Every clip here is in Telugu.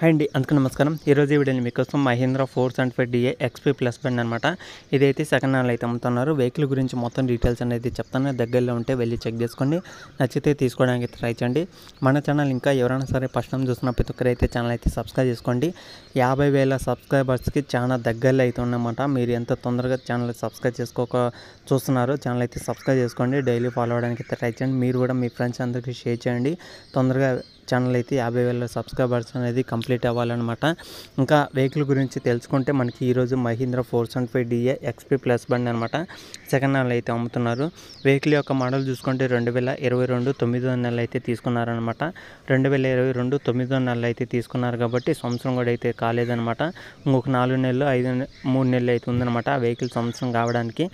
హాయ్ అండి అందుకు నమస్కారం ఈరోజు ఈ వీడియోని మీకోసం Mahindra four seventy five DI XP plus బండ్ అనమాట ఇదైతే సెకండ్ హ్యాండ్ అయితే అమ్ముతున్నారు వెహికల్ గురించి మొత్తం డీటెయిల్స్ అనేది చెప్తాను దగ్గరలో ఉంటే వెళ్ళి చెక్ చేసుకోండి నచ్చితే తీసుకోవడానికి ట్రై చేయండి మన ఛానల్ ఇంకా ఎవరైనా సరే ఫస్ట్ టైం చూసిన ప్రతి ఒక్కరైతే ఛానల్ అయితే సబ్స్క్రైబ్ చేసుకోండి యాభై వేల సబ్స్క్రైబర్స్కి చాలా దగ్గరలో అయితే ఉన్నమాట మీరు ఎంత తొందరగా ఛానల్ సబ్స్క్రైబ్ చేసుకోక చూస్తున్నారు ఛానల్ అయితే సబ్స్క్రైబ్ చేసుకోండి డైలీ ఫాలో అవడానికి ట్రై చేయండి మీరు కూడా మీ ఫ్రెండ్స్ అందరికీ షేర్ చేయండి తొందరగా ఛానల్ అయితే యాభై వేల సబ్స్క్రైబర్స్ అనేది కంప్లీట్ అవ్వాలన్నమాట ఇంకా వెహికల్ గురించి తెలుసుకుంటే మనకి ఈరోజు Mahindra four seven five DI XP plus బండి అనమాట సెకండ్ హ్యాండ్ అయితే అమ్ముతున్నారు వెహికల్ యొక్క మోడల్ చూసుకుంటే రెండు వేల ఇరవై రెండు తొమ్మిదో నెలలు అయితే తీసుకున్నారనమాట రెండు వేల ఇరవై రెండు తొమ్మిదో నెలలు అయితే తీసుకున్నారు కాబట్టి సంవత్సరం కూడా అయితే కాలేదనమాట ఇంకొక నాలుగు నెలలు ఐదు మూడు నెలలు అయితే ఉందన్నమాట ఆ వెహికల్ సంవత్సరం కావడానికి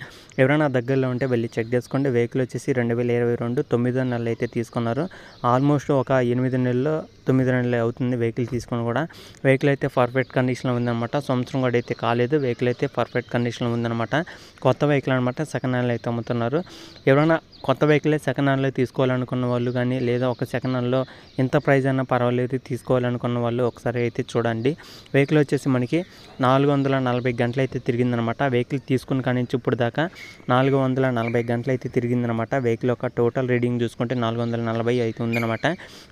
ఎవరైనా దగ్గరలో ఉంటే వెళ్ళి చెక్ చేసుకోండి వెహికల్ వచ్చేసి రెండు వేల ఇరవై రెండు తొమ్మిదో నెలలు అయితే తీసుకున్నారు ఆల్మోస్ట్ ఒక ఎనిమిది నెలల్లో తొమ్మిది నెలలు అవుతుంది వెహికల్ తీసుకొని కూడా వెహికల్ అయితే పర్ఫెక్ట్ కండిషన్లో ఉందన్నమాట సంవత్సరం కూడా అయితే కాలేదు వెహికల్ అయితే పర్ఫెక్ట్ కండిషన్లో ఉందన్నమాట కొత్త వెహికల్ అనమాట సెకండ్ హ్యాండ్ అయితే అమ్ముతున్నారు ఎవరైనా కొత్త వెహికలే సెకండ్ హ్యాండ్లో తీసుకోవాలనుకున్న వాళ్ళు కానీ లేదా ఒక సెకండ్ హ్యాండ్లో ఎంత ప్రైజ్ అయినా పర్వాలేదు తీసుకోవాలనుకున్న వాళ్ళు ఒకసారి అయితే చూడండి వెహికల్ వచ్చేసి మనకి నాలుగు వందల నలభై గంటలు అయితే తిరిగిందనమాట వెహికల్ తీసుకున్న కానీ ఇప్పుడు దాకా నాలుగు వందల నలభై గంటలు అయితే తిరిగిందనమాట వెహికల్ యొక్క టోటల్ రీడింగ్ చూసుకుంటే నాలుగు వందల నలభై అయితే ఉందన్నమాట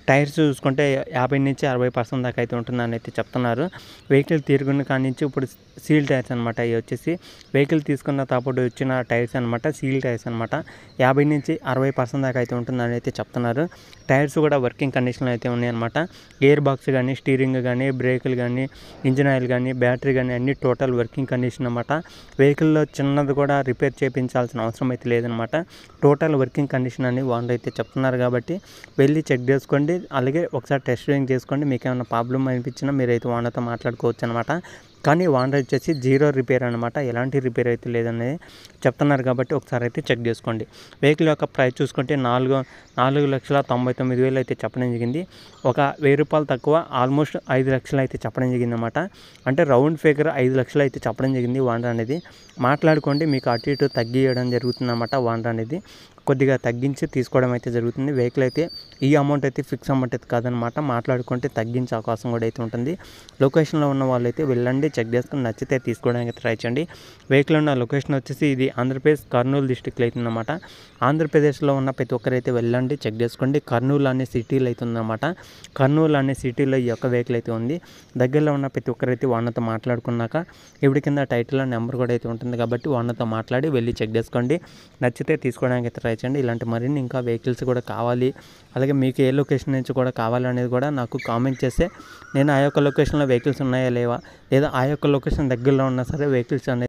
టైర్స్ చూసుకుంటే యాభై నుంచి అరవై పర్సెంట్ దాకా అయితే ఉంటుందని అయితే చెప్తున్నారు వెహికల్ తిరుగుని కానీ ఇప్పుడు సీల్ టైర్స్ అనమాట అవి వచ్చేసి వెహికల్ తీసుకున్న తప్పుడు వచ్చిన టైర్స్ అనమాట సీల్ టైర్స్ అనమాట యాభై నుంచి నుంచి అరవై పర్సెంట్ దాకా అయితే ఉంటుందని అయితే చెప్తున్నారు టైర్స్ కూడా వర్కింగ్ కండిషన్లో అయితే ఉన్నాయన్నమాట గేర్ బాక్స్ కానీ స్టీరింగ్ కానీ బ్రేకులు కానీ ఇంజిన్ ఆయిల్ కానీ బ్యాటరీ కానీ అన్నీ టోటల్ వర్కింగ్ కండిషన్ అనమాట వెహికల్లో చిన్నది కూడా రిపేర్ చేయించాల్సిన అవసరం అయితే లేదనమాట టోటల్ వర్కింగ్ కండిషన్ అని వాళ్ళు అయితే చెప్తున్నారు కాబట్టి వెళ్ళి చెక్ చేసుకోండి అలాగే ఒకసారి టెస్ట్ డ్రైవింగ్ చేసుకోండి మీకు ఏమైనా ప్రాబ్లం అనిపించినా మీరైతే వాళ్ళతో మాట్లాడుకోవచ్చు అనమాట కానీ వానర్ వచ్చేసి జీరో రిపేర్ అనమాట ఎలాంటి రిపేర్ అయితే లేదనేది చెప్తున్నారు కాబట్టి ఒకసారి అయితే చెక్ చేసుకోండి వెహికల్ యొక్క ప్రైస్ చూసుకుంటే నాలుగు నాలుగు లక్షల తొంభై తొమ్మిది వేలు అయితే చెప్పడం జరిగింది ఒక వెయ్యి రూపాయలు తక్కువ ఆల్మోస్ట్ ఐదు లక్షలు అయితే చెప్పడం జరిగింది అనమాట అంటే రౌండ్ ఫిగర్ ఐదు లక్షలు అయితే చెప్పడం జరిగింది వానర్ అనేది మాట్లాడుకోండి మీకు అటు ఇటు తగ్గియడం జరుగుతుందన్నమాట వానర్ అనేది కొద్దిగా తగ్గించి తీసుకోవడం అయితే జరుగుతుంది వెహికల్ అయితే ఈ అమౌంట్ అయితే ఫిక్స్ అమౌంట్ అయితే కాదనమాట మాట్లాడుకుంటే తగ్గించే అవకాశం కూడా అయితే ఉంటుంది లొకేషన్లో ఉన్న వాళ్ళు అయితే వెళ్ళండి చెక్ చేసుకుని నచ్చితే తీసుకోవడానికి ట్రై చేయండి వెహికల్ ఉన్న లొకేషన్ వచ్చేసి ఇది ఆంధ్రప్రదేశ్ కర్నూలు డిస్టిక్లో ఉందన్నమాట ఆంధ్రప్రదేశ్లో ఉన్న ప్రతి ఒక్కరైతే వెళ్ళండి చెక్ చేసుకోండి కర్నూలు అనే సిటీలో ఉందన్నమాట కర్నూలు అనే సిటీలో ఈ యొక్క వెహికల్ అయితే ఉంది దగ్గరలో ఉన్న ప్రతి ఒక్కరైతే వాళ్ళతో మాట్లాడుకున్నాక ఇప్పుడు కింద టైటిల్ నెంబర్ కూడా అయితే ఉంటుంది కాబట్టి వాళ్ళతో మాట్లాడి వెళ్ళి చెక్ చేసుకోండి నచ్చితే తీసుకోవడానికి ట్రై ట్రై చేయండి ఇలాంటి మరిన్ని ఇంకా వెహికల్స్ కూడా కావాలి అలాగే మీకు ఏ లొకేషన్ నుంచి కూడా కావాలనేది కూడా నాకు కామెంట్ చేస్తే నేను ఆ యొక్క లొకేషన్లో వెహికల్స్ ఉన్నాయా లేవా లేదా ఆ యొక్క లొకేషన్ దగ్గరలో ఉన్నా సరే వెహికల్స్ అనేది